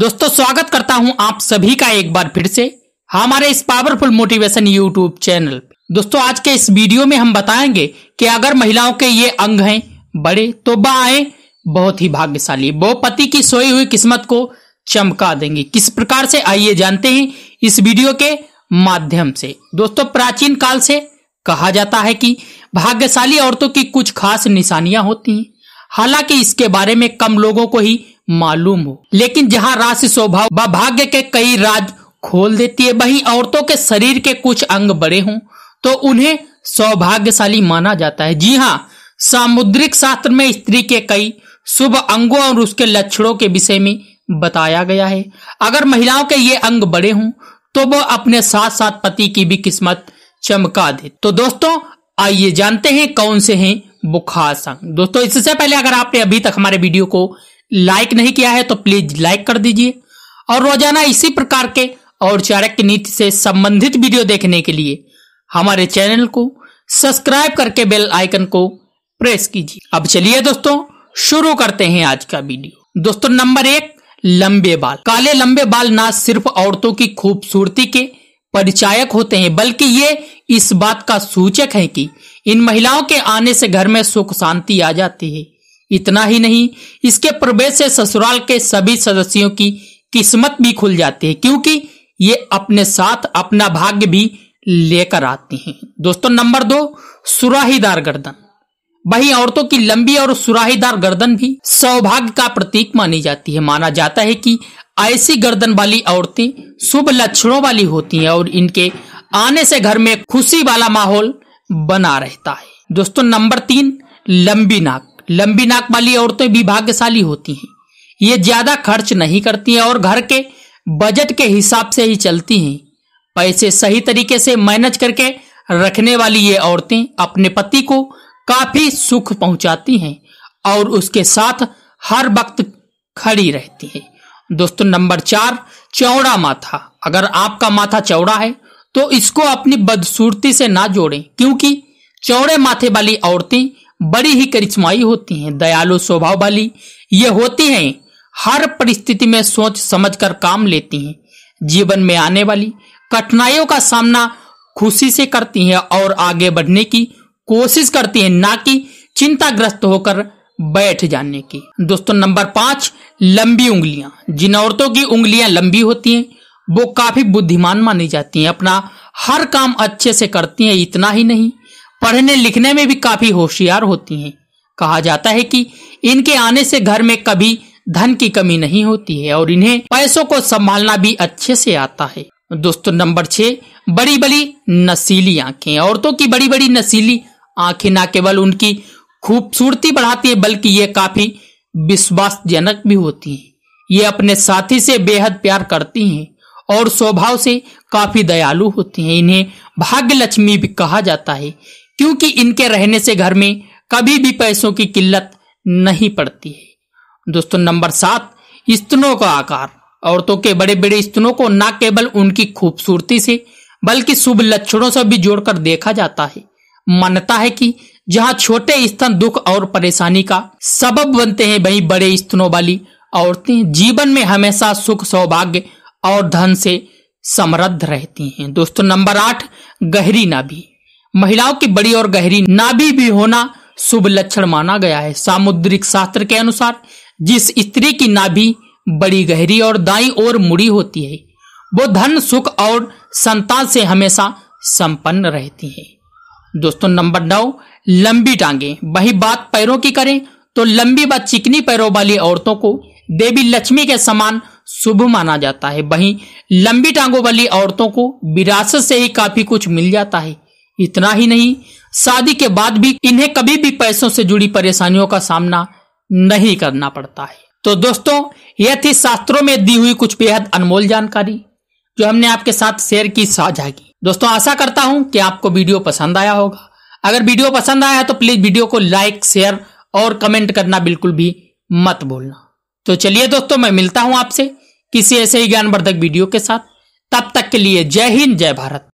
दोस्तों स्वागत करता हूं आप सभी का एक बार फिर से हमारे इस पावरफुल मोटिवेशन यूट्यूब चैनल दोस्तों आज के इस वीडियो में हम बताएंगे कि अगर महिलाओं के ये अंग हैं बड़े तो बाएं बहुत ही भाग्यशाली वो पति की सोई हुई किस्मत को चमका देंगे किस प्रकार से आइए जानते हैं इस वीडियो के माध्यम से दोस्तों प्राचीन काल से कहा जाता है कि भाग्यशाली औरतों की कुछ खास निशानियां होती हैं हालांकि इसके बारे में कम लोगों को ही मालूम हो लेकिन जहाँ राशि स्वभाव व भाग्य के कई राज खोल देती है वही औरतों के शरीर के कुछ अंग बड़े हों तो उन्हें सौभाग्यशाली माना जाता है जी हाँ सामुद्रिक शास्त्र में स्त्री के कई शुभ अंगों और उसके लक्षणों के विषय में बताया गया है अगर महिलाओं के ये अंग बड़े हों तो वो अपने साथ साथ पति की भी किस्मत चमका दे तो दोस्तों आइए जानते हैं कौन से हैं बुखार संग दोस्तों इससे पहले अगर आपने अभी तक हमारे वीडियो को लाइक नहीं किया है तो प्लीज लाइक कर दीजिए और रोजाना इसी प्रकार के और चाणक्य नीति से संबंधित वीडियो देखने के लिए हमारे चैनल को सब्सक्राइब करके बेल आइकन को प्रेस कीजिए अब चलिए दोस्तों शुरू करते हैं आज का वीडियो दोस्तों नंबर एक लंबे बाल काले लंबे बाल ना सिर्फ औरतों की खूबसूरती के परिचायक होते हैं बल्कि ये इस बात का सूचक है कि इन महिलाओं के आने से घर में सुख शांति आ जाती है इतना ही नहीं इसके प्रवेश से ससुराल के सभी सदस्यों की किस्मत भी खुल जाती है क्योंकि ये अपने साथ अपना भाग्य भी लेकर आती हैं दोस्तों नंबर दो सुराहीदार गर्दन वही औरतों की लंबी और सुराहीदार गर्दन भी सौभाग्य का प्रतीक मानी जाती है माना जाता है कि ऐसी गर्दन वाली औरतें शुभ लक्षणों वाली होती हैं और इनके आने से घर में खुशी वाला माहौल बना रहता है दोस्तों नंबर तीन लंबी नाक लंबी नाक वाली औरतें भी भाग्यशाली होती हैं ये ज्यादा खर्च नहीं करती हैं और घर के बजट के हिसाब से ही चलती हैं पैसे सही तरीके से मैनेज करके रखने वाली ये औरतें अपने पति को काफी सुख पहुंचाती हैं और उसके साथ हर वक्त खड़ी रहती है दोस्तों नंबर चार चौड़ा माथा अगर आपका माथा चौड़ा है तो इसको अपनी बदसूरती से ना जोड़ें क्योंकि चौड़े माथे वाली औरतें बड़ी ही करिश्माई होती हैं दयालु स्वभाव वाली ये होती हैं हर परिस्थिति में सोच समझकर काम लेती हैं जीवन में आने वाली कठिनाइयों का सामना खुशी से करती हैं और आगे बढ़ने की कोशिश करती हैं ना कि चिंताग्रस्त होकर बैठ जाने की दोस्तों नंबर पांच लंबी उंगलियां जिन औरतों की उंगलियां लंबी होती हैं वो काफी बुद्धिमान मानी जाती हैं अपना हर काम अच्छे से करती हैं इतना ही नहीं पढ़ने लिखने में भी काफी होशियार होती हैं कहा जाता है कि इनके आने से घर में कभी धन की कमी नहीं होती है और इन्हें पैसों को संभालना भी अच्छे से आता है दोस्तों नंबर छह बड़ी बड़ी नसीली आंखें औरतों की बड़ी बड़ी नसीली आंखें ना केवल उनकी खूबसूरती बढ़ाती है बल्कि ये काफी विश्वासजनक भी होती है ये अपने साथी से बेहद प्यार करती हैं और स्वभाव से काफी दयालु होती हैं इन्हें भाग्य लक्ष्मी भी कहा जाता है क्योंकि इनके रहने से घर में कभी भी पैसों की किल्लत नहीं पड़ती है दोस्तों नंबर सात स्तनों का आकार औरतों के बड़े बड़े स्तनों को न केवल उनकी खूबसूरती से बल्कि शुभ लक्षणों से भी जोड़कर देखा जाता है मान्यता है कि जहाँ छोटे स्तन दुख और परेशानी का सबब बनते हैं वहीं बड़े स्तनों वाली औरतें जीवन में हमेशा सुख सौभाग्य और धन से समृद्ध रहती हैं दोस्तों नंबर आठ गहरी नाभि महिलाओं की बड़ी और गहरी नाभि भी होना शुभ लक्षण माना गया है सामुद्रिक शास्त्र के अनुसार जिस स्त्री की नाभि बड़ी गहरी और दाई और मुड़ी होती है वो धन सुख और संतान से हमेशा संपन्न रहती है दोस्तों नंबर नौ लंबी टांगे वही बात पैरों की करें तो लंबी व चिकनी पैरों वाली औरतों को देवी लक्ष्मी के समान शुभ माना जाता है वहीं लंबी टांगों वाली औरतों को विरासत से ही काफी कुछ मिल जाता है इतना ही नहीं शादी के बाद भी इन्हें कभी भी पैसों से जुड़ी परेशानियों का सामना नहीं करना पड़ता है तो दोस्तों यह थी शास्त्रों में दी हुई कुछ बेहद अनमोल जानकारी जो हमने आपके साथ शेयर की साझा की दोस्तों आशा करता हूं कि आपको वीडियो पसंद आया होगा अगर वीडियो पसंद आया है तो प्लीज वीडियो को लाइक शेयर और कमेंट करना बिल्कुल भी मत भूलना तो चलिए दोस्तों मैं मिलता हूं आपसे किसी ऐसे ही ज्ञानवर्धक वीडियो के साथ तब तक के लिए जय हिंद जय भारत